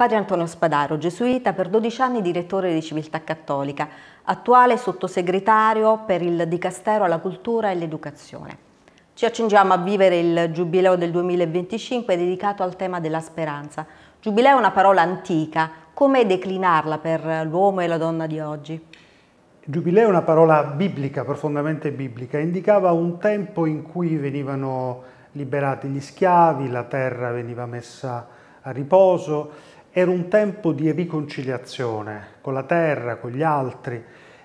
Padre Antonio Spadaro, gesuita, per 12 anni direttore di Civiltà Cattolica, attuale sottosegretario per il Dicastero alla Cultura e l'Educazione. Ci accingiamo a vivere il Giubileo del 2025 dedicato al tema della speranza. Giubileo è una parola antica, come declinarla per l'uomo e la donna di oggi? Giubileo è una parola biblica, profondamente biblica, indicava un tempo in cui venivano liberati gli schiavi, la terra veniva messa a riposo, era un tempo di riconciliazione con la terra, con gli altri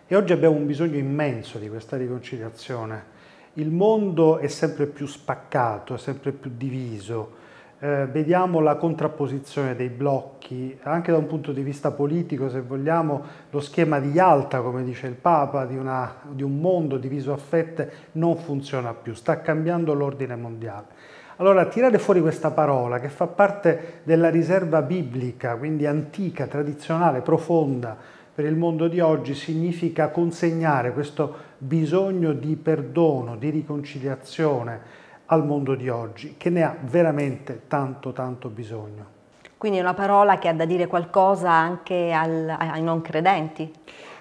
e oggi abbiamo un bisogno immenso di questa riconciliazione. Il mondo è sempre più spaccato, è sempre più diviso. Eh, vediamo la contrapposizione dei blocchi, anche da un punto di vista politico, se vogliamo, lo schema di Yalta, come dice il Papa, di, una, di un mondo diviso a fette non funziona più, sta cambiando l'ordine mondiale. Allora, tirare fuori questa parola che fa parte della riserva biblica, quindi antica, tradizionale, profonda per il mondo di oggi, significa consegnare questo bisogno di perdono, di riconciliazione al mondo di oggi, che ne ha veramente tanto, tanto bisogno. Quindi è una parola che ha da dire qualcosa anche al, ai non credenti?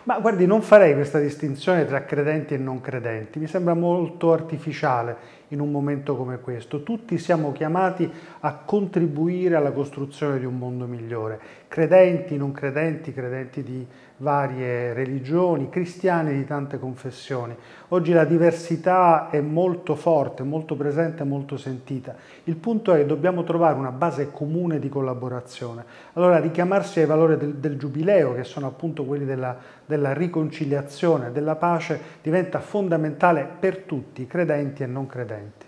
Ma guardi, non farei questa distinzione tra credenti e non credenti, mi sembra molto artificiale in un momento come questo. Tutti siamo chiamati a contribuire alla costruzione di un mondo migliore, credenti, non credenti, credenti di varie religioni, cristiani di tante confessioni. Oggi la diversità è molto forte, molto presente, molto sentita. Il punto è che dobbiamo trovare una base comune di collaborazione. Allora richiamarsi ai valori del, del giubileo, che sono appunto quelli della, della riconciliazione, della pace, diventa fondamentale per tutti, credenti e non credenti.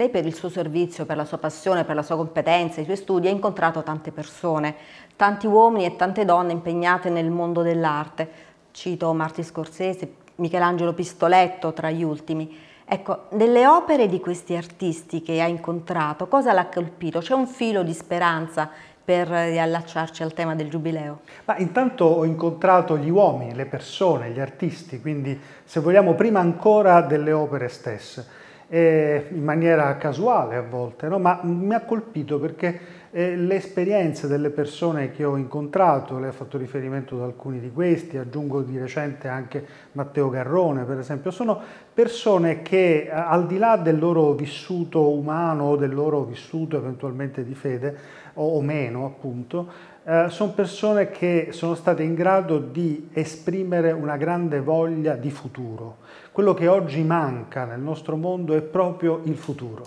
Lei per il suo servizio, per la sua passione, per la sua competenza, i suoi studi, ha incontrato tante persone, tanti uomini e tante donne impegnate nel mondo dell'arte. Cito Marti Scorsese, Michelangelo Pistoletto tra gli ultimi. Ecco, nelle opere di questi artisti che ha incontrato, cosa l'ha colpito? C'è un filo di speranza per riallacciarci al tema del giubileo? Ma intanto ho incontrato gli uomini, le persone, gli artisti, quindi se vogliamo prima ancora delle opere stesse eh, in maniera casuale a volte, no? ma mi ha colpito perché eh, le esperienze delle persone che ho incontrato, lei ha fatto riferimento ad alcuni di questi, aggiungo di recente anche Matteo Garrone per esempio, sono persone che eh, al di là del loro vissuto umano o del loro vissuto eventualmente di fede o, o meno appunto, eh, sono persone che sono state in grado di esprimere una grande voglia di futuro. Quello che oggi manca nel nostro mondo è proprio il futuro.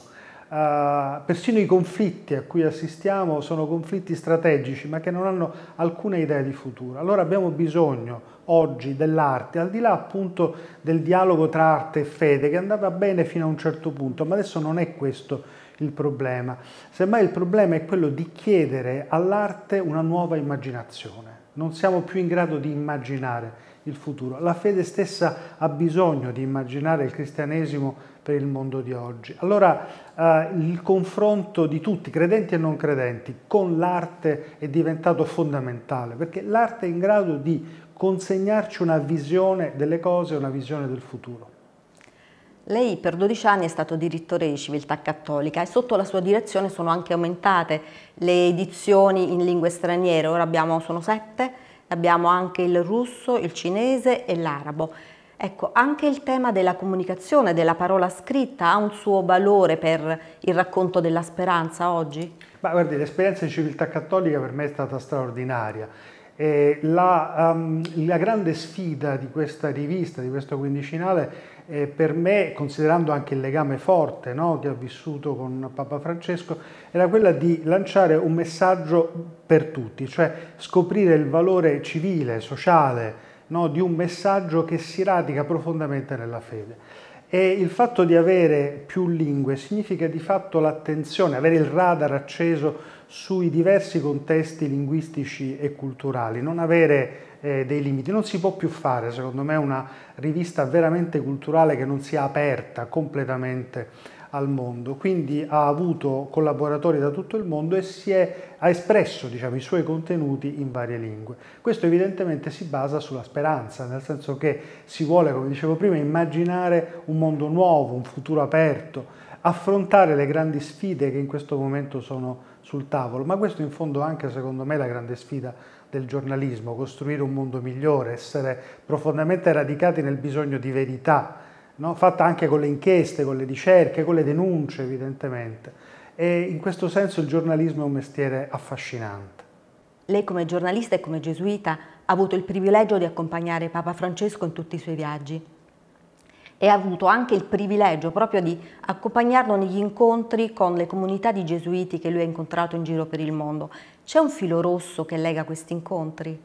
Uh, persino i conflitti a cui assistiamo sono conflitti strategici ma che non hanno alcuna idea di futuro. Allora abbiamo bisogno oggi dell'arte, al di là appunto del dialogo tra arte e fede che andava bene fino a un certo punto, ma adesso non è questo il problema. Semmai il problema è quello di chiedere all'arte una nuova immaginazione. Non siamo più in grado di immaginare il futuro. La fede stessa ha bisogno di immaginare il cristianesimo per il mondo di oggi. Allora eh, il confronto di tutti, credenti e non credenti, con l'arte è diventato fondamentale, perché l'arte è in grado di consegnarci una visione delle cose, una visione del futuro. Lei per 12 anni è stato direttore di Civiltà Cattolica e sotto la sua direzione sono anche aumentate le edizioni in lingue straniere, ora abbiamo, sono sette, abbiamo anche il russo, il cinese e l'arabo. Ecco, anche il tema della comunicazione, della parola scritta, ha un suo valore per il racconto della speranza oggi? Ma guardi, l'esperienza di civiltà cattolica per me è stata straordinaria. Eh, la, um, la, grande sfida di questa rivista, di questo quindicinale, eh, per me, considerando anche il legame forte no, che ho vissuto con Papa Francesco, era quella di lanciare un messaggio per tutti, cioè scoprire il valore civile, sociale, no, di un messaggio che si radica profondamente nella fede. E il fatto di avere più lingue significa di fatto l'attenzione, avere il radar acceso sui diversi contesti linguistici e culturali, non avere eh, dei limiti. Non si può più fare, secondo me, una rivista veramente culturale che non sia aperta completamente al mondo, quindi ha avuto collaboratori da tutto il mondo e si è, ha espresso diciamo, i suoi contenuti in varie lingue. Questo evidentemente si basa sulla speranza, nel senso che si vuole, come dicevo prima, immaginare un mondo nuovo, un futuro aperto, affrontare le grandi sfide che in questo momento sono sul tavolo, ma questo in fondo anche secondo me è la grande sfida del giornalismo, costruire un mondo migliore, essere profondamente radicati nel bisogno di verità, no? fatta anche con le inchieste, con le ricerche, con le denunce evidentemente. E in questo senso il giornalismo è un mestiere affascinante. Lei come giornalista e come gesuita ha avuto il privilegio di accompagnare Papa Francesco in tutti i suoi viaggi e ha avuto anche il privilegio proprio di accompagnarlo negli incontri con le comunità di gesuiti che lui ha incontrato in giro per il mondo. C'è un filo rosso che lega questi incontri?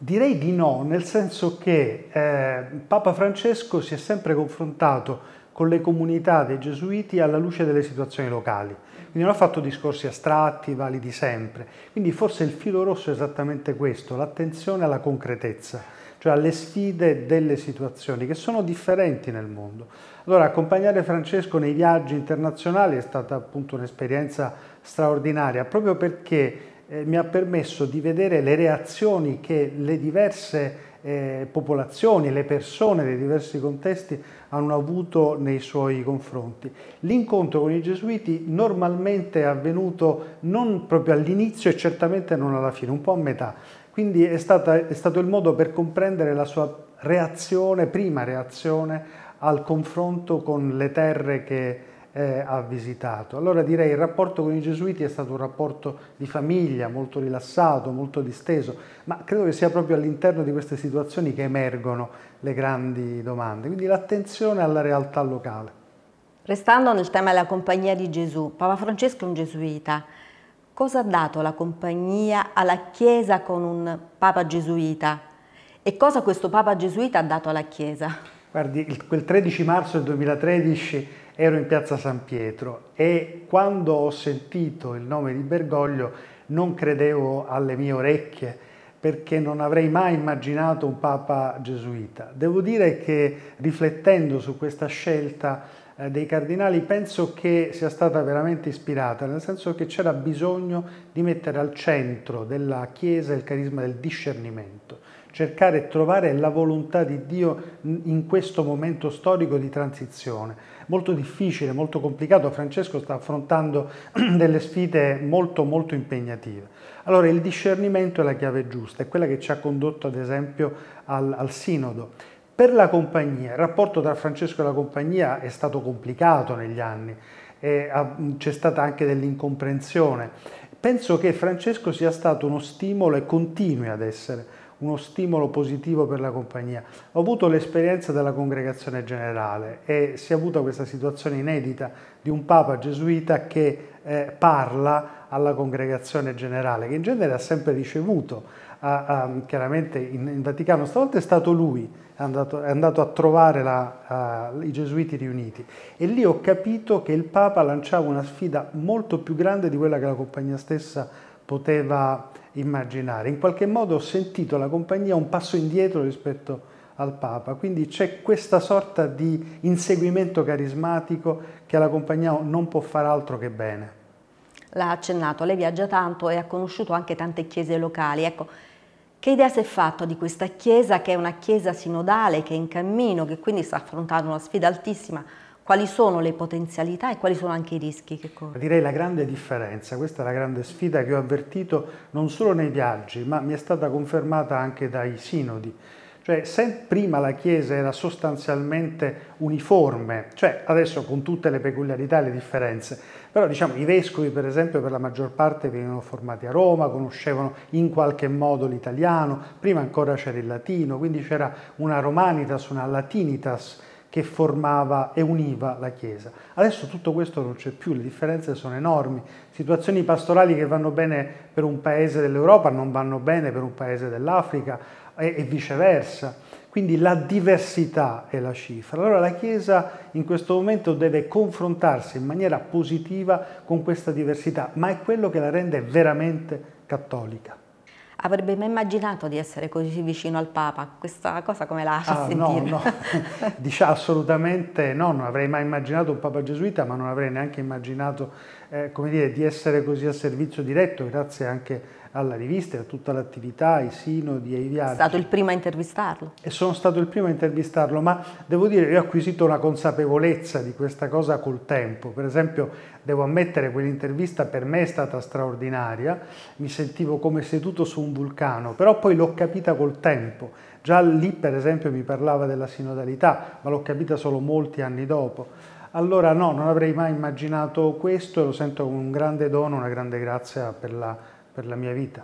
Direi di no, nel senso che eh, Papa Francesco si è sempre confrontato con le comunità dei gesuiti alla luce delle situazioni locali. Quindi non ha fatto discorsi astratti, validi sempre. Quindi forse il filo rosso è esattamente questo, l'attenzione alla concretezza, cioè alle sfide delle situazioni che sono differenti nel mondo. Allora accompagnare Francesco nei viaggi internazionali è stata appunto un'esperienza straordinaria, proprio perché eh, mi ha permesso di vedere le reazioni che le diverse eh, popolazioni, le persone dei diversi contesti hanno avuto nei suoi confronti. L'incontro con i gesuiti normalmente è avvenuto non proprio all'inizio e certamente non alla fine, un po' a metà. Quindi è, stata, è stato il modo per comprendere la sua reazione, prima reazione, al confronto con le terre che eh, ha visitato. Allora direi il rapporto con i gesuiti è stato un rapporto di famiglia, molto rilassato, molto disteso, ma credo che sia proprio all'interno di queste situazioni che emergono le grandi domande, quindi l'attenzione alla realtà locale. Restando nel tema della Compagnia di Gesù, Papa Francesco è un gesuita. Cosa ha dato la Compagnia alla Chiesa con un Papa gesuita? E cosa questo Papa gesuita ha dato alla Chiesa? Guardi, quel 13 marzo del 2013 ero in piazza San Pietro e quando ho sentito il nome di Bergoglio non credevo alle mie orecchie perché non avrei mai immaginato un papa gesuita. Devo dire che riflettendo su questa scelta eh, dei cardinali penso che sia stata veramente ispirata, nel senso che c'era bisogno di mettere al centro della Chiesa il carisma del discernimento, cercare e trovare la volontà di Dio in questo momento storico di transizione molto difficile, molto complicato. Francesco sta affrontando delle sfide molto molto impegnative. Allora il discernimento è la chiave giusta, è quella che ci ha condotto ad esempio al, al sinodo. Per la compagnia, il rapporto tra Francesco e la compagnia è stato complicato negli anni, ah, c'è stata anche dell'incomprensione. Penso che Francesco sia stato uno stimolo e continui ad essere uno stimolo positivo per la compagnia. Ho avuto l'esperienza della congregazione generale e si è avuta questa situazione inedita di un papa gesuita che eh, parla alla congregazione generale, che in genere ha sempre ricevuto, a, a, chiaramente in, in, Vaticano, stavolta è stato lui, è andato, è andato a trovare la, a, i gesuiti riuniti e lì ho capito che il papa lanciava una sfida molto più grande di quella che la compagnia stessa poteva immaginare. In qualche modo ho sentito la compagnia un passo indietro rispetto al Papa, quindi c'è questa sorta di inseguimento carismatico che la compagnia non può fare altro che bene. L'ha accennato, lei viaggia tanto e ha conosciuto anche tante chiese locali. Ecco, che idea si è fatta di questa chiesa che è una chiesa sinodale, che è in cammino, che quindi sta affrontando una sfida altissima quali sono le potenzialità e quali sono anche i rischi che corrono. Direi la grande differenza, questa è la grande sfida che ho avvertito non solo nei viaggi, ma mi è stata confermata anche dai sinodi. Cioè, se prima la Chiesa era sostanzialmente uniforme, cioè adesso con tutte le peculiarità e le differenze, però diciamo i vescovi per esempio per la maggior parte venivano formati a Roma, conoscevano in qualche modo l'italiano, prima ancora c'era il latino, quindi c'era una romanitas, una latinitas, che formava e univa la Chiesa. Adesso tutto questo non c'è più, le differenze sono enormi, situazioni pastorali che vanno bene per un paese dell'Europa non vanno bene per un paese dell'Africa e, e viceversa. Quindi la diversità è la cifra. Allora la Chiesa in questo momento deve confrontarsi in maniera positiva con questa diversità, ma è quello che la rende veramente cattolica avrebbe mai immaginato di essere così vicino al Papa? Questa cosa come la fa ah, sentire? No, no. Dice, assolutamente no, non avrei mai immaginato un Papa gesuita, ma non avrei neanche immaginato eh, dire, di essere così a servizio diretto, grazie anche alla rivista e a tutta l'attività, ai sinodi, ai viaggi. È stato il primo a intervistarlo. E sono stato il primo a intervistarlo, ma devo dire che ho acquisito una consapevolezza di questa cosa col tempo. Per esempio, devo ammettere quell'intervista per me è stata straordinaria, mi sentivo come seduto su un vulcano, però poi l'ho capita col tempo. Già lì, per esempio, mi parlava della sinodalità, ma l'ho capita solo molti anni dopo. Allora no, non avrei mai immaginato questo e lo sento come un grande dono, una grande grazia per la, per la mia vita.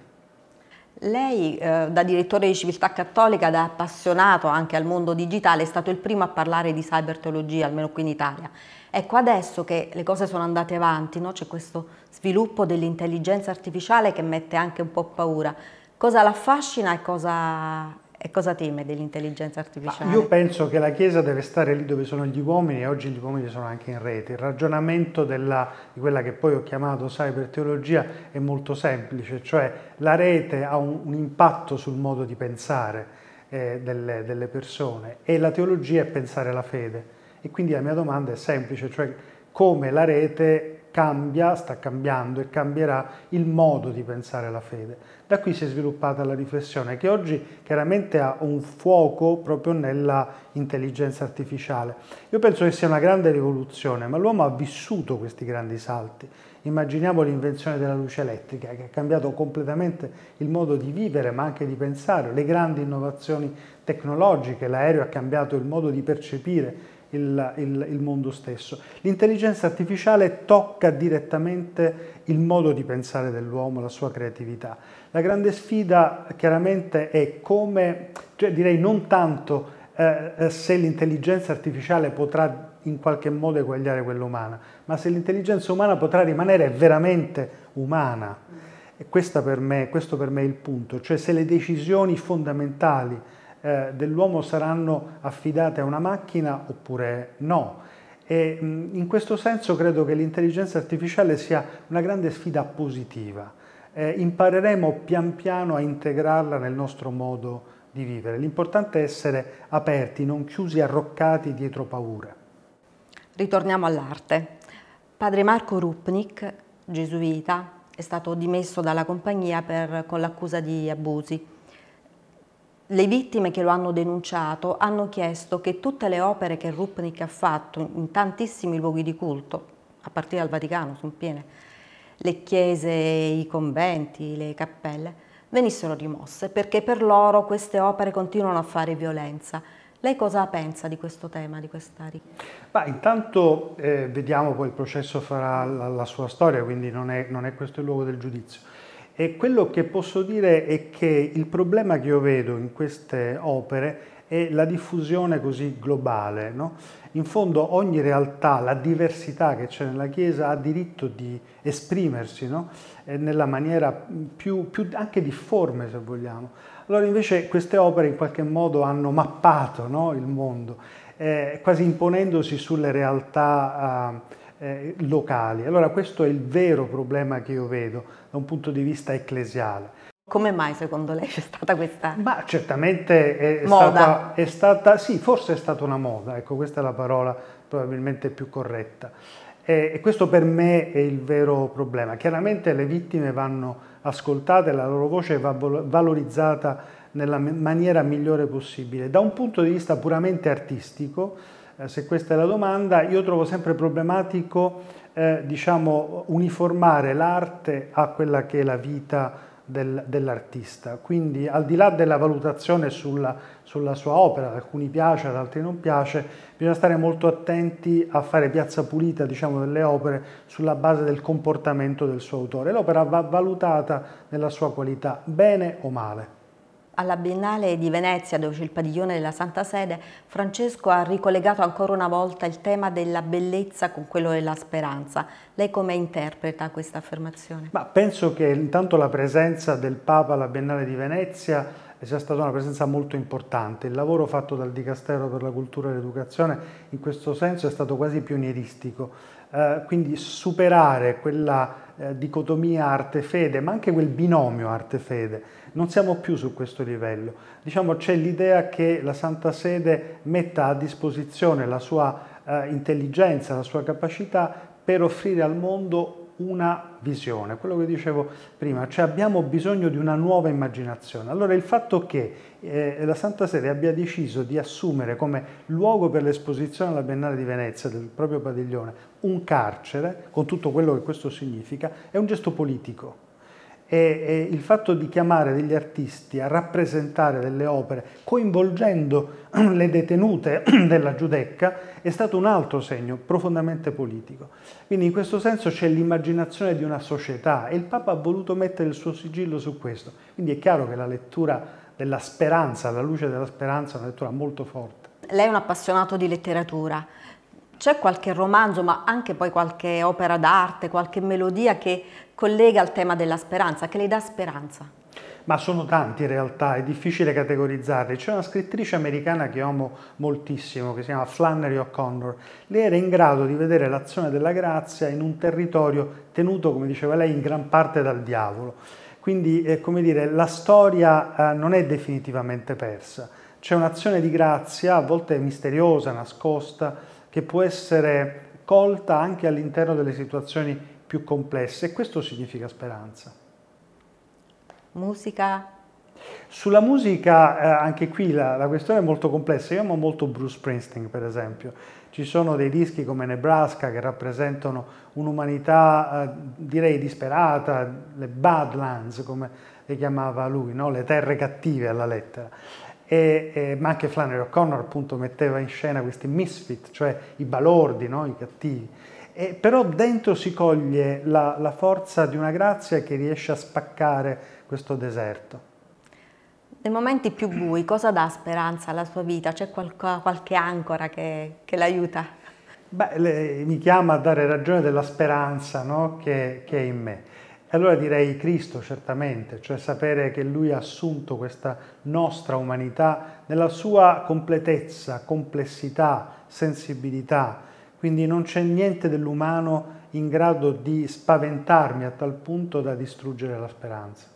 Lei, eh, da direttore di Civiltà Cattolica, da appassionato anche al mondo digitale, è stato il primo a parlare di cyberteologia, almeno qui in Italia. Ecco, adesso che le cose sono andate avanti, no? c'è questo sviluppo dell'intelligenza artificiale che mette anche un po' paura. Cosa l'affascina e cosa e cosa teme dell'intelligenza artificiale? Io penso che la Chiesa deve stare lì dove sono gli uomini e oggi gli uomini sono anche in rete. Il ragionamento della, di quella che poi ho chiamato cyberteologia è molto semplice, cioè la rete ha un, un impatto sul modo di pensare eh, delle, delle persone e la teologia è pensare la fede. E quindi la mia domanda è semplice, cioè come la rete cambia, sta cambiando e cambierà il modo di pensare alla fede. Da qui si è sviluppata la riflessione che oggi chiaramente ha un fuoco proprio nella intelligenza artificiale. Io penso che sia una grande rivoluzione, ma l'uomo ha vissuto questi grandi salti. Immaginiamo l'invenzione della luce elettrica che ha cambiato completamente il modo di vivere ma anche di pensare, le grandi innovazioni tecnologiche, l'aereo ha cambiato il modo di percepire il, il, il mondo stesso. L'intelligenza artificiale tocca direttamente il modo di pensare dell'uomo, la sua creatività. La grande sfida chiaramente è come, cioè direi non tanto eh, se l'intelligenza artificiale potrà in qualche modo eguagliare quella umana, ma se l'intelligenza umana potrà rimanere veramente umana. E per me, questo per me è il punto, cioè se le decisioni fondamentali eh, dell'uomo saranno affidate a una macchina oppure no. E, mh, mm, in questo senso credo che l'intelligenza artificiale sia una grande sfida positiva. Eh, impareremo pian piano a integrarla nel nostro modo di vivere. L'importante è essere aperti, non chiusi, arroccati dietro paura. Ritorniamo all'arte. Padre Marco Rupnik, gesuita, è stato dimesso dalla compagnia per, con l'accusa di abusi le vittime che lo hanno denunciato hanno chiesto che tutte le opere che Rupnik ha fatto in tantissimi luoghi di culto, a partire dal Vaticano, sono piene, le chiese, i conventi, le cappelle, venissero rimosse perché per loro queste opere continuano a fare violenza. Lei cosa pensa di questo tema, di questa richiesta? Ma intanto eh, vediamo poi il processo farà la, la sua storia, quindi non è, non è questo il luogo del giudizio. E quello che posso dire è che il problema che io vedo in queste opere è la diffusione così globale. No? In fondo ogni realtà, la diversità che c'è nella Chiesa ha diritto di esprimersi no? nella maniera più, più, anche difforme se vogliamo. Allora invece queste opere in qualche modo hanno mappato no? il mondo, eh, quasi imponendosi sulle realtà... Eh, eh, locali. Allora questo è il vero problema che io vedo da un punto di vista ecclesiale. Come mai secondo lei c'è stata questa? Ma certamente è, moda. Stata, è stata, sì, forse è stata una moda, ecco questa è la parola probabilmente più corretta. E, e questo per me è il vero problema. Chiaramente le vittime vanno ascoltate, la loro voce va valorizzata nella maniera migliore possibile. Da un punto di vista puramente artistico, eh, se questa è la domanda, io trovo sempre problematico eh, diciamo, uniformare l'arte a quella che è la vita del, dell'artista. Quindi al di là della valutazione sulla, sulla sua opera, ad alcuni piace, ad altri non piace, bisogna stare molto attenti a fare piazza pulita diciamo, delle opere sulla base del comportamento del suo autore. L'opera va valutata nella sua qualità, bene o male. Alla Biennale di Venezia, dove c'è il padiglione della Santa Sede, Francesco ha ricollegato ancora una volta il tema della bellezza con quello della speranza. Lei come interpreta questa affermazione? Ma penso che intanto la presenza del Papa alla Biennale di Venezia sia stata una presenza molto importante. Il lavoro fatto dal Dicastero per la Cultura e l'Educazione in questo senso è stato quasi pionieristico. Eh, quindi superare quella eh, dicotomia arte-fede, ma anche quel binomio arte-fede non siamo più su questo livello. Diciamo c'è l'idea che la Santa Sede metta a disposizione la sua eh, intelligenza, la sua capacità per offrire al mondo una visione, quello che dicevo prima, cioè abbiamo bisogno di una nuova immaginazione. Allora il fatto che eh, la Santa Sede abbia deciso di assumere come luogo per l'esposizione alla Biennale di Venezia del proprio padiglione un carcere, con tutto quello che questo significa, è un gesto politico e, il fatto di chiamare degli artisti a rappresentare delle opere coinvolgendo le detenute della Giudecca è stato un altro segno profondamente politico. Quindi in questo senso c'è l'immaginazione di una società e il Papa ha voluto mettere il suo sigillo su questo. Quindi è chiaro che la lettura della speranza, la luce della speranza è una lettura molto forte. Lei è un appassionato di letteratura. C'è qualche romanzo, ma anche poi qualche opera d'arte, qualche melodia che collega al tema della speranza, che le dà speranza? Ma sono tanti in realtà, è difficile categorizzarli. C'è una scrittrice americana che amo moltissimo, che si chiama Flannery O'Connor. Lei era in grado di vedere l'azione della grazia in un territorio tenuto, come diceva lei, in gran parte dal diavolo. Quindi, eh, come dire, la storia eh, non è definitivamente persa. C'è un'azione di grazia, a volte misteriosa, nascosta, che può essere colta anche all'interno delle situazioni più complesse e questo significa speranza. Musica? Sulla musica, eh, anche qui la, la, questione è molto complessa. Io amo molto Bruce Springsteen, per esempio. Ci sono dei dischi come Nebraska che rappresentano un'umanità, eh, direi, disperata, le Badlands, come le chiamava lui, no? le terre cattive alla lettera. E, e, ma anche Flannery O'Connor appunto metteva in scena questi misfit, cioè i balordi, no? i cattivi eh, però dentro si coglie la, la forza di una grazia che riesce a spaccare questo deserto. Nei momenti più bui, cosa dà speranza alla sua vita? C'è qualche, qualche ancora che, che l'aiuta? Beh, le, mi chiama a dare ragione della speranza no? che, che, è in me. allora direi Cristo, certamente, cioè sapere che Lui ha assunto questa nostra umanità nella sua completezza, complessità, sensibilità, quindi non c'è niente dell'umano in grado di spaventarmi a tal punto da distruggere la speranza.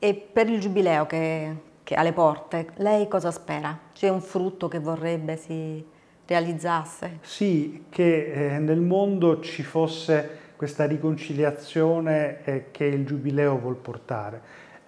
E per il giubileo che, che ha le porte, lei cosa spera? C'è un frutto che vorrebbe si realizzasse? Sì, che eh, nel mondo ci fosse questa riconciliazione eh, che il giubileo vuol portare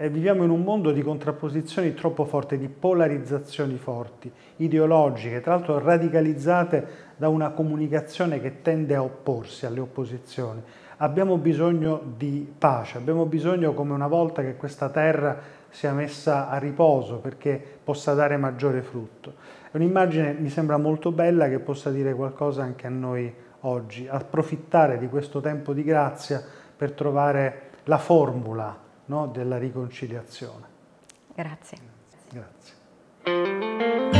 eh, viviamo in un mondo di contrapposizioni troppo forti, di polarizzazioni forti, ideologiche, tra l'altro radicalizzate da una comunicazione che tende a opporsi alle opposizioni. Abbiamo bisogno di pace, abbiamo bisogno come una volta che questa terra sia messa a riposo perché possa dare maggiore frutto. È un'immagine, mi sembra molto bella, che possa dire qualcosa anche a noi oggi, approfittare di questo tempo di grazia per trovare la formula no, della riconciliazione. Grazie. Grazie.